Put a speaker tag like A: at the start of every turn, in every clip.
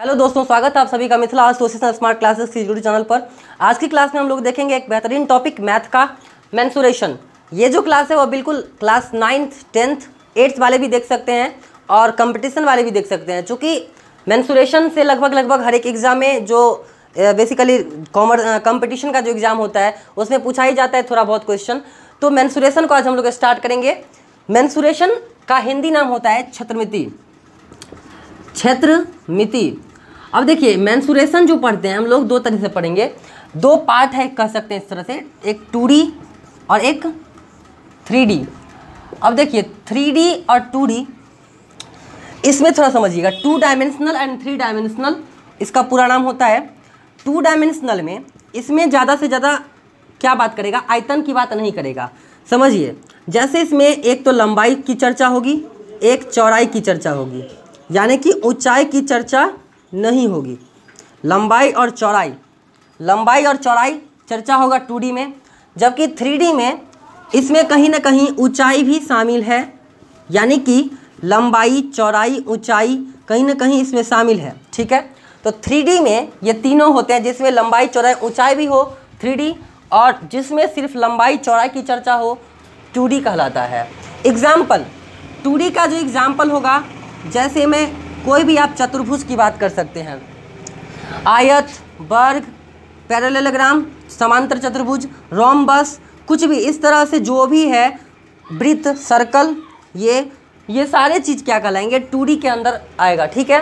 A: hello दोस्तों स्वागत है आप सभी का मिथिला एसोसिएशन स्मार्ट क्लासेस की चैनल पर आज की क्लास में हम लोग देखेंगे एक बेहतरीन टॉपिक मैथ का मैंसुरेशन ये जो क्लास है वो बिल्कुल क्लास नाइन्थ टेंथ एट्थ वाले भी देख सकते हैं और कंपटीशन वाले भी देख सकते हैं चूँकि मैंसुरेशन से लगभग लगभग हर एक एग्ज़ाम में जो बेसिकली कॉमर्स कॉम्पिटिशन का जो एग्ज़ाम होता है उसमें पूछा ही जाता है थोड़ा बहुत क्वेश्चन तो मैंसुरेशन को आज हम लोग स्टार्ट करेंगे मैंसुरेशन का हिंदी नाम होता है छत्रमिति क्षेत्र मिति अब देखिए मैंसुरेशन जो पढ़ते हैं हम लोग दो तरह से पढ़ेंगे दो पार्ट है कह सकते हैं इस तरह से एक टू और एक थ्री अब देखिए थ्री और टू इसमें थोड़ा समझिएगा two dimensional and three dimensional इसका पूरा नाम होता है टू डायमेंशनल में इसमें ज़्यादा से ज़्यादा क्या बात करेगा आयतन की बात नहीं करेगा समझिए जैसे इसमें एक तो लंबाई की चर्चा होगी एक चौड़ाई की चर्चा होगी यानी कि ऊंचाई की चर्चा नहीं होगी लंबाई और चौड़ाई लंबाई और चौड़ाई चर्चा होगा टू में जबकि थ्री में इसमें कहीं ना कहीं ऊंचाई भी शामिल है यानी कि लंबाई चौड़ाई ऊंचाई कहीं ना कहीं इसमें शामिल है ठीक है तो थ्री में ये तीनों होते हैं जिसमें लंबाई चौड़ाई ऊंचाई भी हो थ्री और जिसमें सिर्फ लंबाई चौड़ाई की चर्चा हो टू कहलाता है एग्ज़ाम्पल टू का जो एग्ज़ाम्पल होगा जैसे मैं कोई भी आप चतुर्भुज की बात कर सकते हैं आयत वर्ग पैरेललोग्राम समांतर चतुर्भुज रोमबस कुछ भी इस तरह से जो भी है वृत्त सर्कल ये ये सारे चीज़ क्या कहलाएंगे टू के अंदर आएगा ठीक है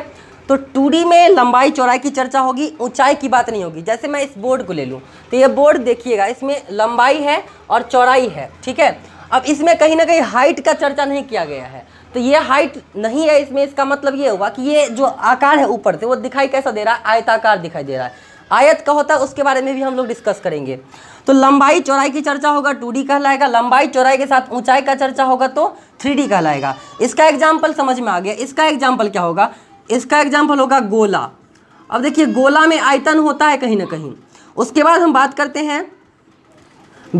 A: तो टू में लंबाई चौड़ाई की चर्चा होगी ऊंचाई की बात नहीं होगी जैसे मैं इस बोर्ड को ले लूँ तो ये बोर्ड देखिएगा इसमें लंबाई है और चौड़ाई है ठीक है अब इसमें कहीं ना कहीं हाइट का चर्चा नहीं किया गया है तो ये हाइट नहीं है इसमें इसका मतलब ये हुआ कि ये जो आकार है ऊपर से वो दिखाई कैसा दे रहा है आयताकार दिखाई दे रहा है आयत का होता है उसके बारे में भी हम लोग डिस्कस करेंगे तो लंबाई चौराई की चर्चा होगा टू कहलाएगा लंबाई चौराई के साथ ऊंचाई का चर्चा होगा तो थ्री कहलाएगा इसका एग्जाम्पल समझ में आ गया इसका एग्जाम्पल क्या होगा इसका एग्जाम्पल होगा गोला अब देखिए गोला में आयतन होता है कहीं ना कहीं उसके बाद हम बात करते हैं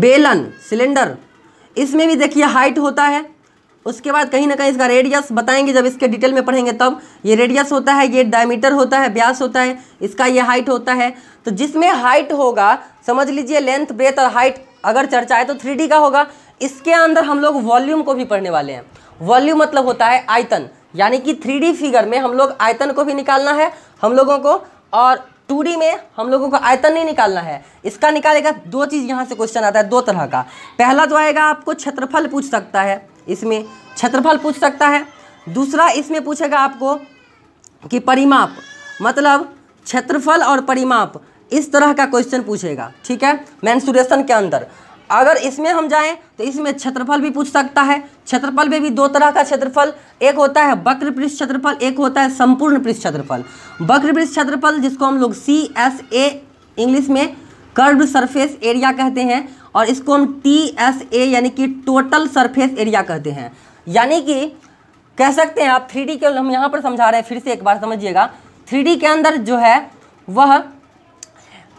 A: बेलन सिलेंडर इसमें भी देखिए हाइट होता है उसके बाद कहीं ना कहीं इसका रेडियस बताएंगे जब इसके डिटेल में पढ़ेंगे तब ये रेडियस होता है ये डायमीटर होता है ब्यास होता है इसका ये हाइट होता है तो जिसमें हाइट होगा समझ लीजिए लेंथ ब्रेथ और हाइट अगर चर्चा है तो थ्री का होगा इसके अंदर हम लोग वॉल्यूम को भी पढ़ने वाले हैं वॉल्यूम मतलब होता है आयतन यानी कि थ्री फिगर में हम लोग आयतन को भी निकालना है हम लोगों को और टू में हम लोगों को आयतन नहीं निकालना है इसका निकालेगा दो चीज़ यहाँ से क्वेश्चन आता है दो तरह का पहला जो आएगा आपको क्षेत्रफल पूछ सकता है इसमें क्षेत्रफल पूछ सकता है दूसरा इसमें पूछेगा आपको कि परिमाप मतलब क्षेत्रफल और परिमाप इस तरह का क्वेश्चन पूछेगा ठीक है मैंसुरेशन के अंदर अगर इसमें हम जाएं तो इसमें क्षेत्रफल भी पूछ सकता है क्षेत्रफल में भी दो तरह का क्षेत्रफल एक होता है वक्र पृष्ठ क्षेत्रफल एक होता है संपूर्ण पृष्ठ क्षेत्रफल वक्र पृष्ठ क्षेत्रफल जिसको हम लोग सी एस ए इंग्लिश में कर्व सरफेस एरिया कहते हैं और इसको हम टी एस ए यानी कि टोटल सरफेस एरिया कहते हैं यानी कि कह सकते हैं आप थ्री के हम यहाँ पर समझा रहे हैं फिर से एक बार समझिएगा थ्री के अंदर जो है वह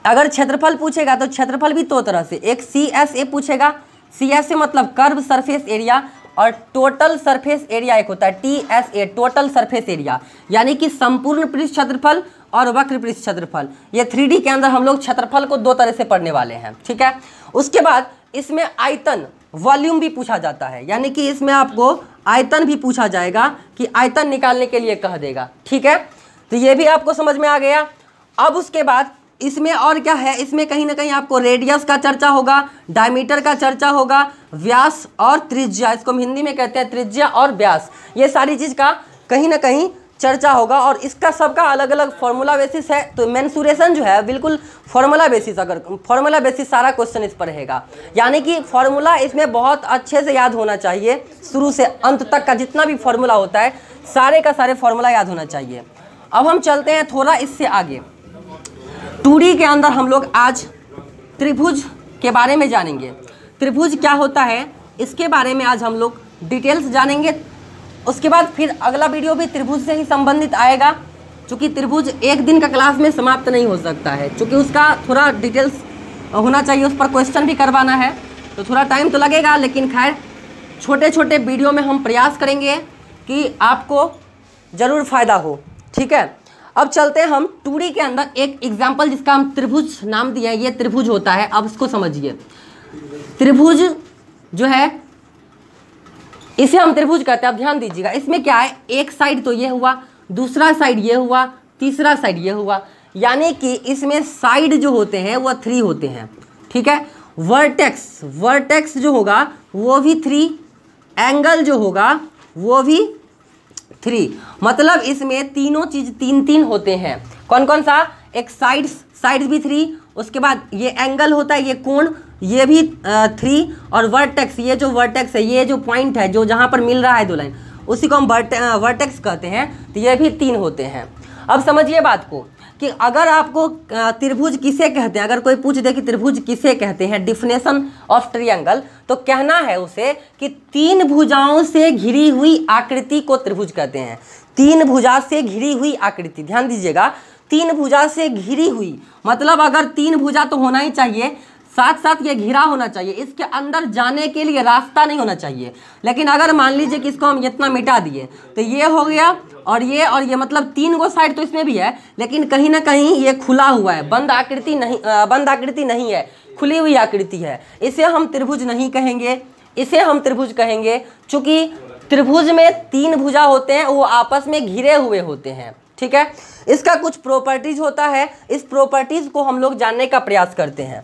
A: अगर क्षेत्रफल पूछेगा तो क्षेत्रफल भी दो तो तरह से एक सी एस ए पूछेगा सी एस ए मतलब कर्व सरफेस एरिया और टोटल सरफेस एरिया एक होता है T S A total surface area यानी कि संपूर्ण पृष्ठ क्षेत्रफल और वक्र पृष्ठ क्षेत्रफल ये थ्री के अंदर हम लोग क्षेत्रफल को दो तरह से पढ़ने वाले हैं ठीक है उसके बाद इसमें आयतन वॉल्यूम भी पूछा जाता है यानी कि इसमें आपको आयतन भी पूछा जाएगा कि आयतन निकालने के लिए कह देगा ठीक है तो ये भी आपको समझ में आ गया अब उसके बाद इसमें और क्या है इसमें कहीं ना कहीं आपको रेडियस का चर्चा होगा डायमीटर का चर्चा होगा व्यास और त्रिज्या इसको हम हिंदी में कहते हैं त्रिज्या और व्यास ये सारी चीज़ का कहीं ना कहीं चर्चा होगा और इसका सबका अलग अलग फॉर्मूला बेसिस है तो मैंसूरेशन जो है बिल्कुल फॉर्मूला बेसिस अगर फॉर्मूला बेसिस सारा क्वेश्चन इस पर रहेगा यानी कि फॉर्मूला इसमें बहुत अच्छे से याद होना चाहिए शुरू से अंत तक का जितना भी फॉर्मूला होता है सारे का सारे फॉर्मूला याद होना चाहिए अब हम चलते हैं थोड़ा इससे आगे टू के अंदर हम लोग आज त्रिभुज के बारे में जानेंगे त्रिभुज क्या होता है इसके बारे में आज हम लोग डिटेल्स जानेंगे उसके बाद फिर अगला वीडियो भी त्रिभुज से ही संबंधित आएगा चूँकि त्रिभुज एक दिन का क्लास में समाप्त नहीं हो सकता है चूँकि उसका थोड़ा डिटेल्स होना चाहिए उस पर क्वेश्चन भी करवाना है तो थोड़ा टाइम तो लगेगा लेकिन खैर छोटे छोटे वीडियो में हम प्रयास करेंगे कि आपको ज़रूर फ़ायदा हो ठीक है अब चलते हम टूरी के अंदर एक एग्जाम्पल जिसका हम त्रिभुज नाम दिया है ये त्रिभुज होता है अब इसको समझिए त्रिभुज जो है इसे हम त्रिभुज कहते हैं आप ध्यान दीजिएगा इसमें क्या है एक साइड तो ये हुआ दूसरा साइड ये हुआ तीसरा साइड ये हुआ यानी कि इसमें साइड जो होते हैं वह थ्री होते हैं ठीक है वर्टेक्स वर्टेक्स जो होगा वो भी थ्री एंगल जो होगा वो भी थ्री मतलब इसमें तीनों चीज़ तीन तीन होते हैं कौन कौन सा एक साइड्स साइड्स भी थ्री उसके बाद ये एंगल होता है ये कोण ये भी थ्री और वर्टेक्स ये जो वर्टेक्स है ये जो पॉइंट है जो जहाँ पर मिल रहा है दो लाइन उसी को हम वर्ट वर्टेक्स कहते हैं तो ये भी तीन होते हैं अब समझिए बात को कि अगर आपको त्रिभुज किसे कहते हैं अगर कोई पूछ दे कि त्रिभुज किसे कहते हैं डिफिनेशन ऑफ ट्रियंगल तो कहना है उसे कि तीन भुजाओं से घिरी हुई आकृति को त्रिभुज कहते हैं तीन भुजा से घिरी हुई आकृति ध्यान दीजिएगा तीन भुजा से घिरी हुई मतलब अगर तीन भुजा तो होना ही चाहिए साथ साथ ये घिरा होना चाहिए इसके अंदर जाने के लिए रास्ता नहीं होना चाहिए लेकिन अगर मान लीजिए कि इसको हम इतना मिटा दिए तो ये हो गया और ये और ये मतलब तीन गो साइड तो इसमें भी है लेकिन कहीं ना कहीं ये खुला हुआ है बंद आकृति नहीं बंद आकृति नहीं है खुली हुई आकृति है इसे हम त्रिभुज नहीं कहेंगे इसे हम त्रिभुज कहेंगे चूँकि त्रिभुज में तीन भुजा होते हैं वो आपस में घिरे हुए होते हैं ठीक है इसका कुछ प्रॉपर्टीज होता है इस प्रॉपर्टीज को हम लोग जानने का प्रयास करते हैं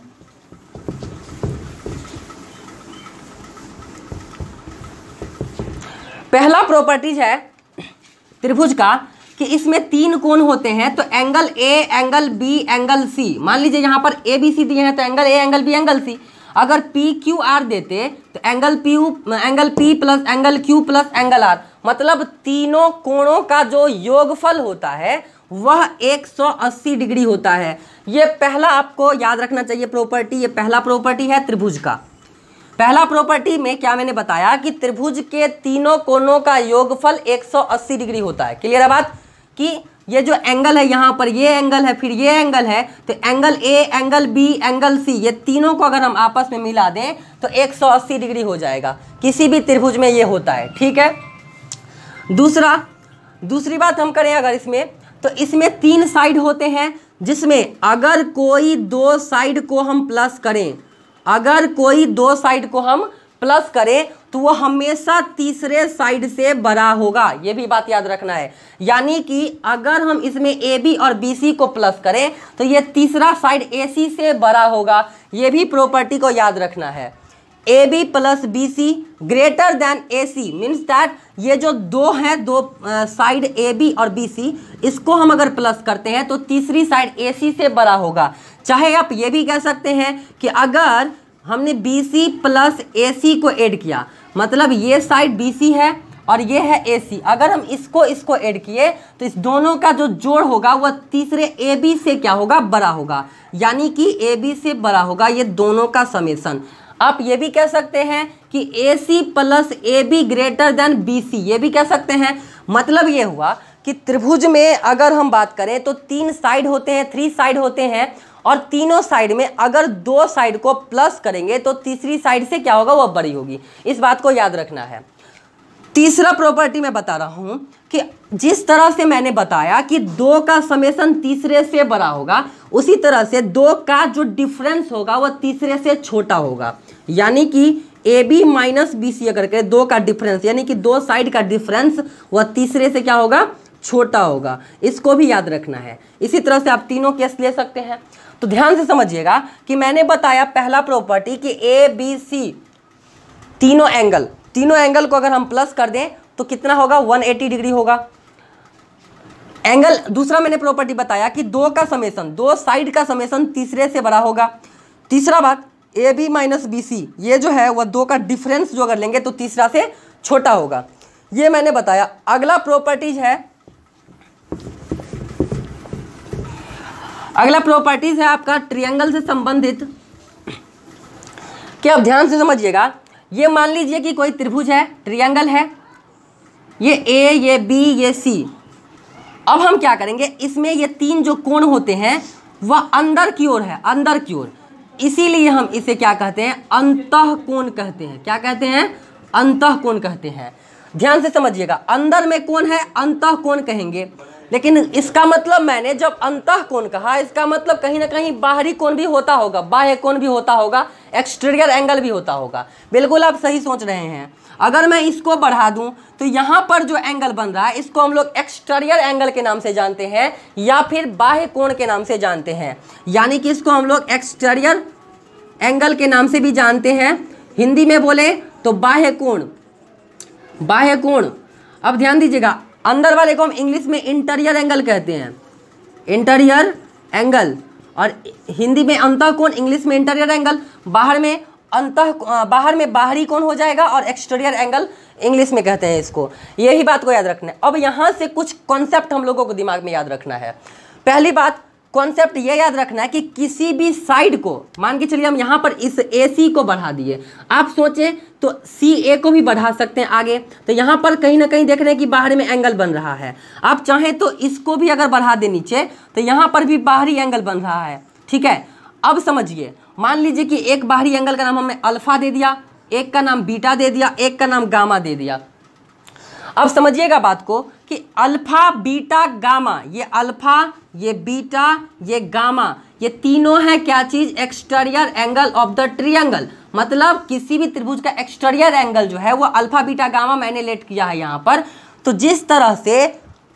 A: पहला प्रॉपर्टीज है त्रिभुज का कि इसमें तीन कोण होते हैं तो angle A angle B angle C मान लीजिए यहां पर ए बी सी दिए हैं तो angle A angle B angle C अगर पी क्यू आर देते तो angle P angle P plus angle Q plus angle R मतलब तीनों कोणों का जो योगफल होता है वह 180 डिग्री होता है ये पहला आपको याद रखना चाहिए प्रॉपर्टी ये पहला प्रॉपर्टी है त्रिभुज का पहला प्रॉपर्टी में क्या मैंने बताया कि त्रिभुज के तीनों कोणों का योगफल 180 डिग्री होता है क्लियर है बात कि ये जो एंगल है यहाँ पर ये एंगल है फिर ये एंगल है तो angle A angle B angle C ये तीनों को अगर हम आपस में मिला दें तो 180 डिग्री हो जाएगा किसी भी त्रिभुज में ये होता है ठीक है दूसरा दूसरी बात हम करें अगर इसमें तो इसमें तीन साइड होते हैं जिसमें अगर कोई दो साइड को हम प्लस करें अगर कोई दो साइड को हम प्लस करें तो वो हमेशा तीसरे साइड से बड़ा होगा ये भी बात याद रखना है यानी कि अगर हम इसमें ए बी और बी सी को प्लस करें तो ये तीसरा साइड ए सी से बड़ा होगा ये भी प्रॉपर्टी को याद रखना है A B plus B C greater than A C means that ये जो दो हैं दो साइड ए बी और बी सी इसको हम अगर प्लस करते हैं तो तीसरी साइड ए सी से बड़ा होगा चाहे आप ये भी कह सकते हैं कि अगर हमने बी सी प्लस ए सी को ऐड किया मतलब ये साइड बी सी है और ये है ए सी अगर हम इसको इसको ऐड किए तो इस दोनों का जो जोड़ होगा वह तीसरे ए बी से क्या होगा बड़ा होगा यानी कि ए बी से बड़ा होगा ये दोनों का समेसन आप ये भी कह सकते हैं कि A C plus A B greater than B C ये भी कह सकते हैं मतलब ये हुआ कि त्रिभुज में अगर हम बात करें तो तीन साइड होते हैं थ्री साइड होते हैं और तीनों साइड में अगर दो साइड को प्लस करेंगे तो तीसरी साइड से क्या होगा वह बड़ी होगी इस बात को याद रखना है तीसरा प्रॉपर्टी मैं बता रहा हूँ कि जिस तरह से मैंने बताया कि दो का समेसन तीसरे से बड़ा होगा उसी तरह से दो का जो डिफरेंस होगा वह तीसरे से छोटा होगा यानी कि A B minus B C अगर करें दो का डिफरेंस यानी कि दो साइड का डिफरेंस वह तीसरे से क्या होगा छोटा होगा इसको भी याद रखना है इसी तरह से आप तीनों केस ले सकते हैं तो ध्यान से समझिएगा कि मैंने बताया पहला प्रॉपर्टी कि ए बी सी तीनों एंगल तीनों एंगल को अगर हम प्लस कर दें तो कितना होगा 180 डिग्री होगा एंगल दूसरा मैंने प्रॉपर्टी बताया कि दो का समेसन दो साइड का समेसन तीसरे से बड़ा होगा तीसरा बात A B minus B C ये जो है वह दो का डिफरेंस जो अगर लेंगे तो तीसरा से छोटा होगा ये मैंने बताया अगला प्रॉपर्टीज है अगला प्रॉपर्टीज है आपका ट्रियंगल से संबंधित क्या आप ध्यान से समझिएगा ये मान लीजिए कि कोई त्रिभुज है ट्रियंगल है ये ए ये बी ये सी अब हम क्या करेंगे इसमें ये तीन जो कोण होते हैं वह अंदर की ओर है अंदर की ओर इसीलिए हम इसे क्या कहते हैं अंत कोण कहते हैं क्या कहते हैं अंत कोण कहते हैं ध्यान से समझिएगा अंदर में कौन है अंत कोण कहेंगे लेकिन इसका मतलब मैंने जब अंत कोण कहा इसका मतलब कहीं ना कहीं बाहरी कोण भी होता होगा बाह्य कोण भी होता होगा एक्सटीरियर एंगल भी होता होगा बिल्कुल आप सही सोच रहे हैं अगर मैं इसको बढ़ा दूं तो यहां पर जो एंगल बन रहा है इसको हम लोग एक्सटेरियर एंगल के नाम से जानते हैं या फिर बाह्य कोण के नाम से जानते हैं यानी कि इसको हम लोग एक्सटेरियर एंगल के नाम से भी जानते हैं हिंदी में बोले तो बाह्य कोण बाह्य कोण अब ध्यान दीजिएगा अंदर वाले को हम इंग्लिश में इंटरियर एंगल कहते हैं इंटरियर एंगल और हिंदी में अंतः कोण इंग्लिश में इंटरियर एंगल बाहर में अंत बाहर में बाहरी कौन हो जाएगा और एक्सटीरियर एंगल इंग्लिश में कहते हैं इसको यही बात को याद रखना है अब यहाँ से कुछ कॉन्सेप्ट हम लोगों को दिमाग में याद रखना है पहली बात कॉन्सेप्ट ये याद रखना है कि किसी भी साइड को मान के चलिए हम यहाँ पर इस ए सी को बढ़ा दिए आप सोचें तो सी ए को भी बढ़ा सकते हैं आगे तो यहाँ पर कहीं ना कहीं देख रहे हैं कि बाहर में एंगल बन रहा है आप चाहें तो इसको भी अगर बढ़ा दें नीचे तो यहाँ पर भी बाहरी एंगल बन रहा है ठीक है अब समझिए मान लीजिए कि एक बाहरी एंगल का नाम हमने अल्फा दे दिया एक का नाम बीटा दे दिया एक का नाम गामा दे दिया अब समझिएगा बात को कि अल्फा बीटा गामा ये अल्फा ये बीटा ये गामा ये तीनों है क्या चीज exterior angle of the angle मतलब किसी भी त्रिभुज का एक्सटेरियर एंगल जो है वो अल्फा बीटा गामा मैंने लेट किया है यहाँ पर तो जिस तरह से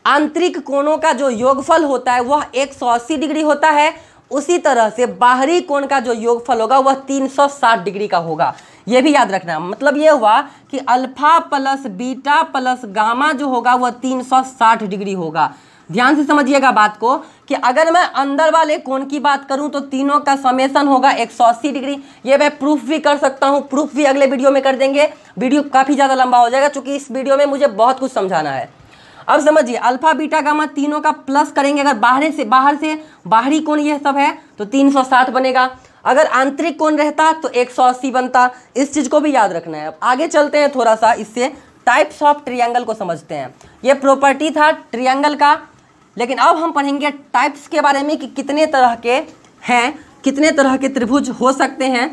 A: आंतरिक कोणों का जो योगफल होता है वह 180 डिग्री होता है उसी तरह से बाहरी कोण का जो योगफल होगा वह 360 डिग्री का होगा ये भी याद रखना मतलब ये हुआ कि alpha plus beta plus gamma जो होगा वह 360 डिग्री होगा ध्यान से समझिएगा बात को कि अगर मैं अंदर वाले कोण की बात करूं तो तीनों का समेसन होगा अस्सी डिग्री ये मैं प्रूफ भी कर सकता हूं प्रूफ भी अगले वीडियो में कर देंगे वीडियो काफ़ी ज़्यादा लंबा हो जाएगा क्योंकि इस वीडियो में मुझे बहुत कुछ समझाना है अब समझिए अल्फा बीटा गामा तीनों का प्लस करेंगे अगर बाहर से बाहर से बाहरी कोण ये सब है तो 307 बनेगा अगर आंतरिक कोण रहता तो 180 बनता इस चीज़ को भी याद रखना है अब आगे चलते हैं थोड़ा सा इससे टाइप्स ऑफ ट्रियंगल को समझते हैं ये प्रॉपर्टी था ट्रियंगल का लेकिन अब हम पढ़ेंगे टाइप्स के बारे में कि कितने तरह के हैं कितने तरह के त्रिभुज हो सकते हैं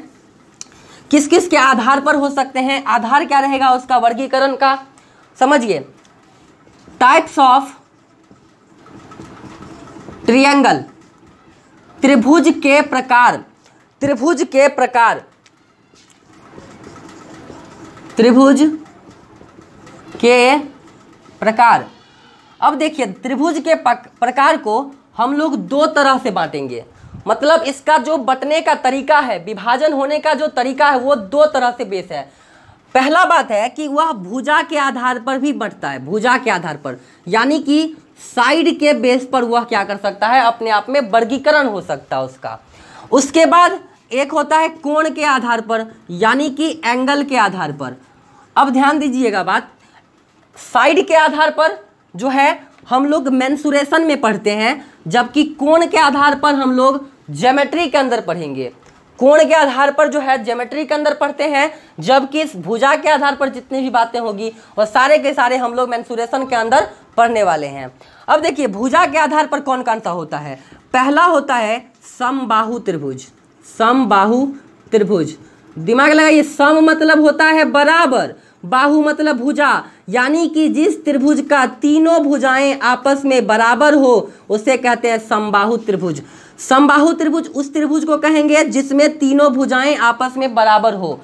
A: किस किस के आधार पर हो सकते हैं आधार क्या रहेगा उसका वर्गीकरण का समझिए टाइप्स ऑफ ट्रियंगल त्रिभुज के प्रकार त्रिभुज के प्रकार त्रिभुज के प्रकार अब देखिए त्रिभुज के प्रकार को हम लोग दो तरह से बांटेंगे मतलब इसका जो बटने का तरीका है विभाजन होने का जो तरीका है वो दो तरह से बेस है पहला बात है कि वह भुजा के आधार पर भी बढ़ता है भुजा के आधार पर यानी कि साइड के बेस पर वह क्या कर सकता है अपने आप में वर्गीकरण हो सकता है उसका उसके बाद एक होता है कोण के आधार पर यानी कि एंगल के आधार पर अब ध्यान दीजिएगा बात साइड के आधार पर जो है हम लोग मैंसुरेशन में पढ़ते हैं जबकि कोण के आधार पर हम लोग जोमेट्री के अंदर पढ़ेंगे कोण के आधार पर जो है ज्योमेट्री के अंदर पढ़ते हैं जबकि इस भुजा के आधार पर जितनी भी बातें होगी वह सारे के सारे हम लोग मैंसुरेशन के अंदर पढ़ने वाले हैं अब देखिए भुजा के आधार पर कौन कौन सा होता है पहला होता है समबाहु त्रिभुज समबाहु त्रिभुज दिमाग लगाइए सम मतलब होता है बराबर बाहु मतलब भुजा यानी कि जिस त्रिभुज का तीनों भुजाएं आपस में बराबर हो उसे कहते हैं समबाहु त्रिभुज समबाहु त्रिभुज उस त्रिभुज को कहेंगे जिसमें तीनों भुजाएं आपस में बराबर हो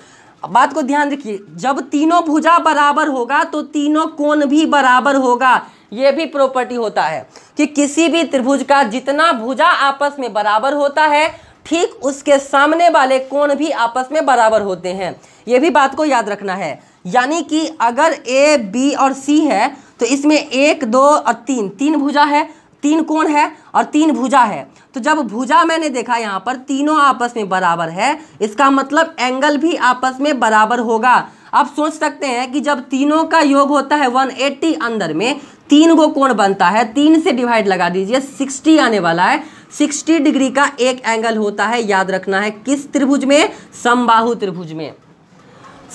A: बात को ध्यान रखिए जब तीनों भुजा बराबर होगा तो तीनों कोण भी बराबर होगा ये भी प्रॉपर्टी होता है कि किसी भी त्रिभुज का जितना भुजा आपस में बराबर होता है ठीक उसके सामने वाले कोण भी आपस में बराबर होते हैं यह भी बात को याद रखना है यानी कि अगर ए बी और सी है तो इसमें एक दो और तीन तीन भुजा है तीन कोण है और तीन भुजा है तो जब भुजा मैंने देखा यहाँ पर तीनों आपस में बराबर है इसका मतलब एंगल भी आपस में बराबर होगा आप सोच सकते हैं कि जब तीनों का योग होता है 180 अंदर में तीन गो कोण बनता है तीन से डिवाइड लगा दीजिए 60 आने वाला है 60 डिग्री का एक एंगल होता है याद रखना है किस त्रिभुज में संबाहु त्रिभुज में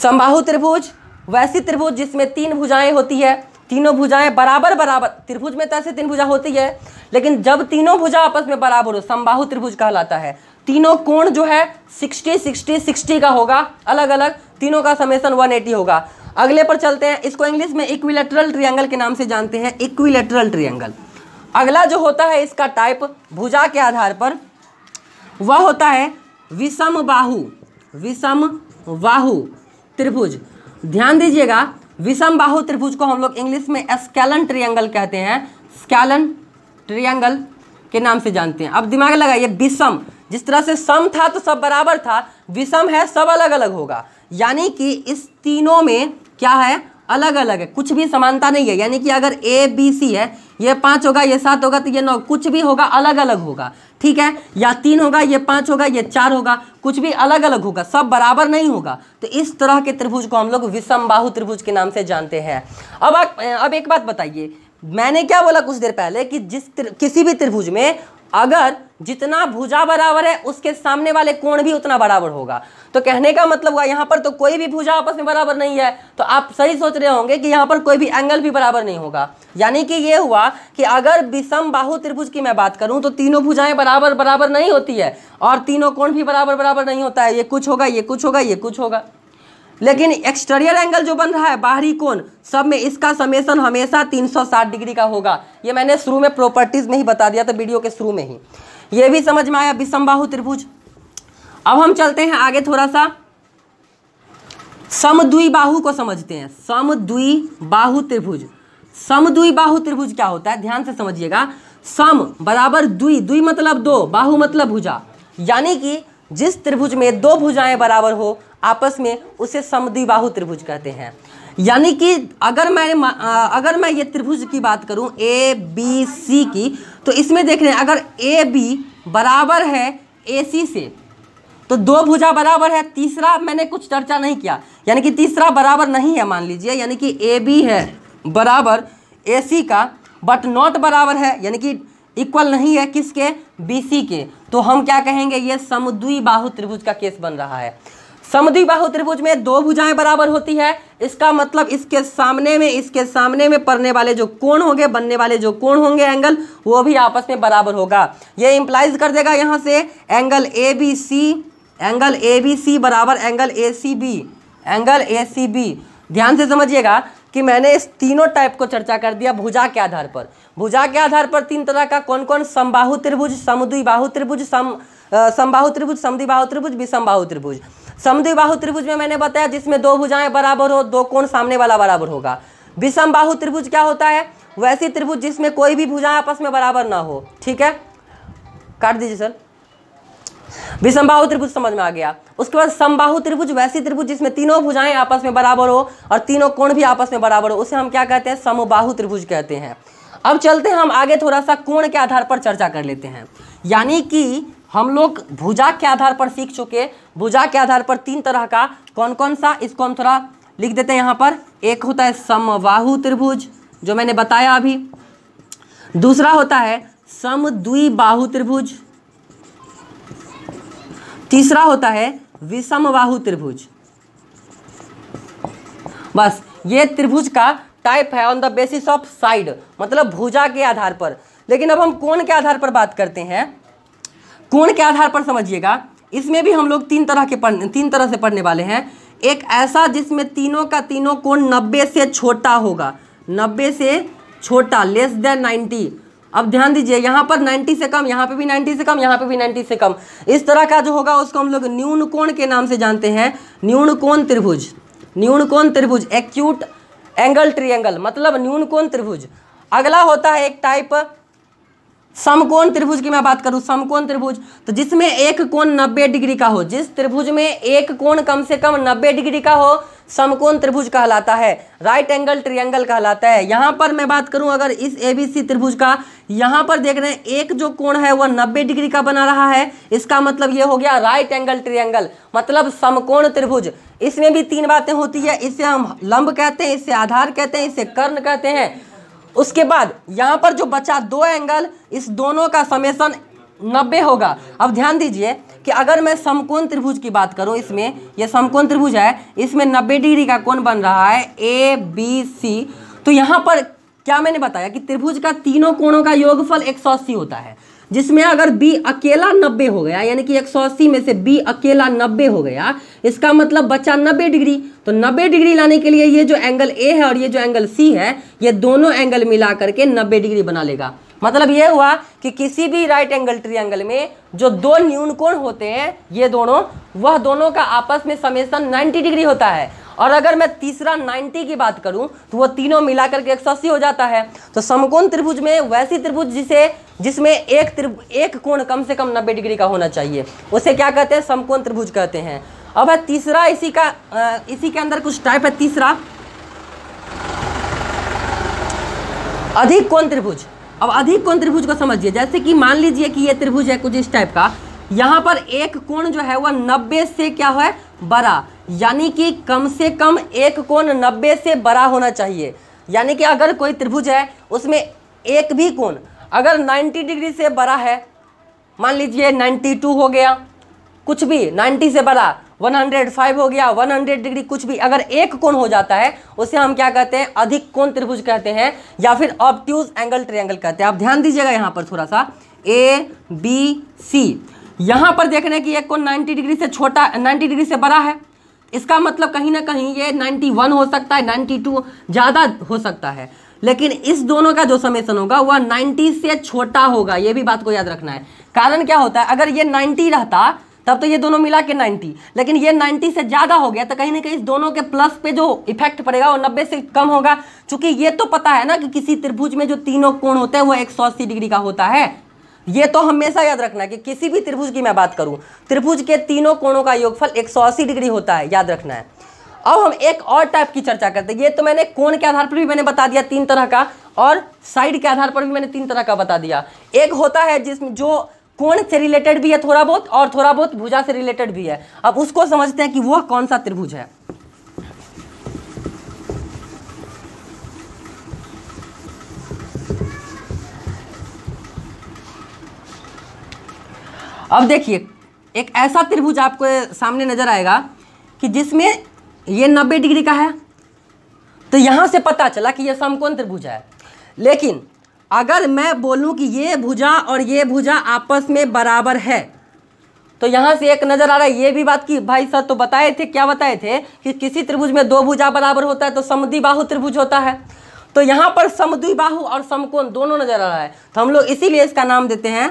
A: संबाहु त्रिभुज वैसी त्रिभुज जिसमें तीन भुजाएं होती है तीनों भुजाएं बराबर बराबर त्रिभुज में तो ऐसे तीन भुजा होती है लेकिन जब तीनों भुजा आपस में बराबर हो संबाहु त्रिभुज कहलाता है तीनों कोण जो है 60 60 60 का होगा अलग अलग तीनों का समेसन 180 होगा अगले पर चलते हैं इसको इंग्लिश में इक्विलेटरल ट्रियंगल के नाम से जानते हैं इक्विलेटरल ट्रियंगल अगला जो होता है इसका टाइप भुजा के आधार पर वह होता है विषम बाहु विषम बाहु त्रिभुज ध्यान दीजिएगा विषम बाहु त्रिभुज को हम लोग इंग्लिश में स्कैलन ट्रियंगल कहते हैं स्कैलन ट्रियंगल के नाम से जानते हैं अब दिमाग लगाइए विषम जिस तरह से सम था तो सब बराबर था विषम है सब अलग अलग होगा यानी कि इस तीनों में क्या है अलग अलग है कुछ भी समानता नहीं है यानी कि अगर ए बी सी है ये पाँच होगा ये सात होगा तो ये नौ कुछ भी होगा अलग अलग होगा ठीक है या तीन होगा ये पाँच होगा ये चार होगा कुछ भी अलग अलग होगा सब बराबर नहीं होगा तो इस तरह के त्रिभुज को हम लोग विषमबाहु त्रिभुज के नाम से जानते हैं अब आ, अब एक बात बताइए मैंने क्या बोला कुछ देर पहले कि जिस किसी भी त्रिभुज में अगर जितना भुजा बराबर है उसके सामने वाले कोण भी उतना बराबर होगा तो कहने का मतलब हुआ यहाँ पर तो कोई भी भुजा आपस में बराबर नहीं है तो आप सही सोच रहे होंगे कि यहाँ पर कोई भी एंगल भी बराबर नहीं होगा यानी कि ये हुआ कि अगर विषम बाहु त्रिभुज की मैं बात करूँ तो तीनों भुजाएं बराबर बराबर नहीं होती है और तीनों कोण भी बराबर बराबर नहीं होता है ये कुछ होगा ये कुछ होगा ये कुछ होगा लेकिन एक्सटीरियर एंगल जो बन रहा है बाहरी कोण सब में इसका समेसन हमेशा 360 डिग्री का होगा ये मैंने शुरू में प्रॉपर्टीज़ में ही बता दिया था वीडियो के शुरू में ही ये भी समझ में आया विषमबाहु त्रिभुज अब हम चलते हैं आगे थोड़ा सा बाहु को समझते हैं बाहु त्रिभुज बाहु त्रिभुज क्या होता है ध्यान से समझिएगा सम बराबर द्वि द्वि मतलब दो बाहु मतलब भुजा यानी कि जिस त्रिभुज में दो भुजाएं बराबर हो आपस में उसे बाहु त्रिभुज कहते हैं यानी कि अगर मैं अगर मैं ये त्रिभुज की बात करूं ए बी सी की तो इसमें देख रहे हैं अगर ए बी बराबर है ए सी से तो दो भुजा बराबर है तीसरा मैंने कुछ चर्चा नहीं किया यानी कि तीसरा बराबर नहीं है मान लीजिए यानी कि ए बी है बराबर ए सी का बट नॉट बराबर है यानी कि इक्वल नहीं है किसके बी सी के तो हम क्या कहेंगे ये समुद्वी बाहु त्रिभुज का केस बन रहा है समुद्री बाहु त्रिभुज में दो भुजाएं बराबर होती है इसका मतलब इसके सामने में इसके सामने में पड़ने वाले जो कोण होंगे बनने वाले जो कोण होंगे एंगल वो भी आपस में बराबर होगा ये इम्प्लाइज कर देगा यहाँ से angle A B C angle A B C बराबर angle A C B angle A C B ध्यान से समझिएगा कि मैंने इस तीनों टाइप को चर्चा कर दिया भुजा के आधार पर भुजा के आधार पर तीन तरह का कौन कौन समबाहु त्रिभुज समुद्री बाहु त्रिभुज सम समबाहु त्रिभुज समुद्री बाहु त्रिभुज विषम बाहु त्रिभुज समद्वि बाहु त्रिभुज में मैंने बताया जिसमें दो भुजाएं बराबर हो दो कोण सामने वाला बराबर होगा विषम बाहु त्रिभुज क्या होता है वैसी त्रिभुज जिसमें कोई भी भुजाएं आपस में बराबर ना हो ठीक है काट दीजिए सर विषमबाहु त्रिभुज समझ में आ गया उसके बाद समबाहु त्रिभुज वैसी त्रिभुज जिसमें तीनों भुजाएं आपस में बराबर हो और तीनों कोण भी आपस में बराबर हो उसे हम क्या कहते हैं समबाहु त्रिभुज कहते हैं अब चलते हैं हम आगे थोड़ा सा कोण के आधार पर चर्चा कर लेते हैं यानी कि हम लोग भुजा के आधार पर सीख चुके भुजा के आधार पर तीन तरह का कौन कौन सा इसको हम थोड़ा लिख देते हैं यहाँ पर एक होता है समवाहु त्रिभुज जो मैंने बताया अभी दूसरा होता है सम समद्विबाहु त्रिभुज तीसरा होता है विषमवाहु त्रिभुज बस ये त्रिभुज का टाइप है on the basis of side मतलब भुजा के आधार पर लेकिन अब हम कोण के आधार पर बात करते हैं कोण के आधार पर समझिएगा इसमें भी हम लोग तीन तरह के पढ़ने तीन तरह से पढ़ने वाले हैं एक ऐसा जिसमें तीनों का तीनों कोण नब्बे से छोटा होगा नब्बे से छोटा लेस देन नाइन्टी अब ध्यान दीजिए यहाँ पर 90 से कम यहाँ पे भी 90 से कम यहाँ पे भी 90 से कम इस तरह का जो होगा उसको हम लोग न्यून कोण के नाम से जानते हैं न्यून कोण त्रिभुज न्यून कोण त्रिभुज एक्यूट एंगल ट्रिएंगल मतलब न्यून कोण त्रिभुज अगला होता है एक टाइप समकोण त्रिभुज की मैं बात करूं समकोण त्रिभुज तो जिसमें एक कोण 90 डिग्री का हो जिस त्रिभुज में एक कोण कम से कम 90 डिग्री का हो समकोण त्रिभुज कहलाता है राइट एंगल ट्रियंगल कहलाता है यहाँ पर मैं बात करूँ अगर इस एबीसी त्रिभुज का यहाँ पर देख रहे हैं एक जो कोण है वह 90 डिग्री का बना रहा है इसका मतलब ये हो गया राइट एंगल ट्रियंगल मतलब समकोण त्रिभुज इसमें भी तीन बातें होती है इसे हम लंब कहते हैं इसे आधार कहते हैं इसे कर्ण कहते हैं उसके बाद यहाँ पर जो बचा दो एंगल इस दोनों का समेसन नब्बे होगा अब ध्यान दीजिए कि अगर मैं समकोण त्रिभुज की बात करूं इसमें यह समकोण त्रिभुज है इसमें नब्बे डिग्री का कोण बन रहा है ए बी सी तो यहाँ पर क्या मैंने बताया कि त्रिभुज का तीनों कोणों का योगफल अस्सी होता है जिसमें अगर बी अकेला नब्बे हो गया यानी कि एक सौ अस्सी में से बी अकेला नब्बे हो गया इसका मतलब बचा नब्बे डिग्री तो नब्बे डिग्री लाने के लिए ये जो एंगल ए है और ये जो एंगल सी है ये दोनों एंगल मिला करके नब्बे डिग्री बना लेगा मतलब ये हुआ कि किसी भी राइट एंगल एंगल में जो दो न्यून कोण होते हैं ये दोनों वह दोनों का आपस में समेसन 90 डिग्री होता है और अगर मैं तीसरा 90 की बात करूं तो वो तीनों मिलाकर के 180 हो जाता है तो समकोण त्रिभुज में वैसी त्रिभुज जिसे जिसमें एक त्रिभुज एक कोण कम से कम 90 डिग्री का होना चाहिए उसे क्या कहते हैं समकोण त्रिभुज कहते हैं अब है तीसरा इसी का इसी के अंदर कुछ टाइप है तीसरा अधिक कोण त्रिभुज अब अधिक कोण त्रिभुज को समझिए जैसे कि मान लीजिए कि ये त्रिभुज है कुछ इस टाइप का यहाँ पर एक कोण जो है वह नब्बे से क्या है बड़ा यानी कि कम से कम एक कोण नब्बे से बड़ा होना चाहिए यानी कि अगर कोई त्रिभुज है उसमें एक भी कोण अगर 90 डिग्री से बड़ा है मान लीजिए 92 हो गया कुछ भी 90 से बड़ा 105 हो गया 100 डिग्री कुछ भी अगर एक कोण हो जाता है उसे हम क्या कहते हैं अधिक कोण त्रिभुज कहते हैं या फिर ऑप्ट्यूज एंगल ट्रेंगल कहते हैं आप ध्यान दीजिएगा यहाँ पर थोड़ा सा ए बी सी यहाँ पर देख रहे हैं कि एक कोण नाइन्टी डिग्री से छोटा नाइन्टी डिग्री से बड़ा है इसका मतलब कहीं ना कहीं ये 91 हो सकता है 92 ज़्यादा हो सकता है लेकिन इस दोनों का जो समेसन होगा वह 90 से छोटा होगा ये भी बात को याद रखना है कारण क्या होता है अगर ये 90 रहता तब तो ये दोनों मिला के 90 लेकिन ये 90 से ज़्यादा हो गया तो कहीं ना कहीं इस दोनों के प्लस पे जो इफेक्ट पड़ेगा वो 90 से कम होगा चूंकि ये तो पता है ना कि किसी त्रिभुज में जो तीनों कोण होते हैं वो 180 डिग्री का होता है ये तो हमेशा याद रखना कि किसी भी त्रिभुज की मैं बात करूं त्रिभुज के तीनों कोणों का योगफल 180 डिग्री होता है याद रखना है अब हम एक और टाइप की चर्चा करते हैं ये तो मैंने कोण के आधार पर भी मैंने बता दिया तीन तरह का और साइड के आधार पर भी मैंने तीन तरह का बता दिया एक होता है जिसमें जो कोण से रिलेटेड भी है थोड़ा बहुत और थोड़ा बहुत भुजा से रिलेटेड भी है अब उसको समझते हैं कि वह कौन सा त्रिभुज है अब देखिए एक ऐसा त्रिभुज आपको सामने नज़र आएगा कि जिसमें ये नब्बे डिग्री का है तो यहाँ से पता चला कि यह समकोण त्रिभुज है लेकिन अगर मैं बोलूँ कि ये भुजा और ये भुजा आपस में बराबर है तो यहाँ से एक नज़र आ रहा है ये भी बात की भाई सर तो बताए थे क्या बताए थे कि किसी त्रिभुज में दो भुजा बराबर होता है तो बाहु त्रिभुज होता है तो यहाँ पर बाहु और समकोण दोनों नज़र आ रहा है तो हम लोग इसीलिए इसका नाम देते हैं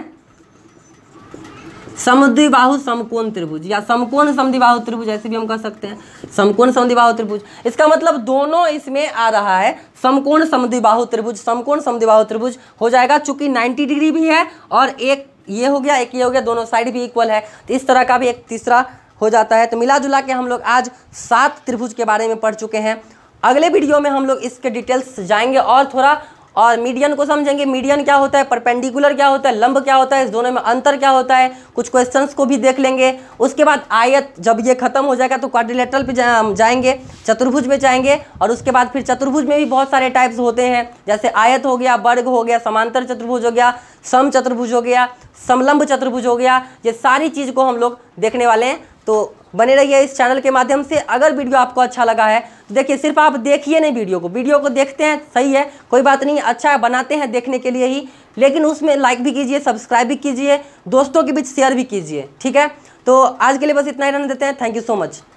A: समिबाहु समकोण त्रिभुज या समकोण समिबाहु त्रिभुज ऐसे भी हम कह सकते हैं समकोण समिबाहु त्रिभुज इसका मतलब दोनों इसमें आ रहा है समकोण समिबाहु त्रिभुज समकोण समिबाहु त्रिभुज हो जाएगा चूंकि 90 डिग्री भी है और एक ये हो गया एक ये हो गया दोनों साइड भी इक्वल है तो इस तरह का भी एक तीसरा हो जाता है तो मिला जुला के हम लोग आज सात त्रिभुज के बारे में पढ़ चुके हैं अगले वीडियो में हम लोग इसके डिटेल्स जाएंगे और थोड़ा और मीडियन को समझेंगे मीडियन क्या होता है परपेंडिकुलर क्या होता है लंब क्या होता है इस दोनों में अंतर क्या होता है कुछ क्वेश्चंस को भी देख लेंगे उसके बाद आयत जब ये खत्म हो जाएगा तो क्वाड्रिलेटरल पे जा, जाएंगे चतुर्भुज में जाएंगे और उसके बाद फिर चतुर्भुज में भी बहुत सारे टाइप्स होते हैं जैसे आयत हो गया वर्ग हो गया समांतर चतुर्भुज हो गया सम चतुर्भुज हो गया समलंब चतुर्भुज हो गया ये सारी चीज़ को हम लोग देखने वाले हैं तो बने रहिए इस चैनल के माध्यम से अगर वीडियो आपको अच्छा लगा है तो देखिए सिर्फ आप देखिए नहीं वीडियो को वीडियो को देखते हैं सही है कोई बात नहीं अच्छा है बनाते हैं देखने के लिए ही लेकिन उसमें लाइक भी कीजिए सब्सक्राइब भी कीजिए दोस्तों के बीच शेयर भी कीजिए ठीक है तो आज के लिए बस इतना ही रहने देते हैं थैंक यू सो मच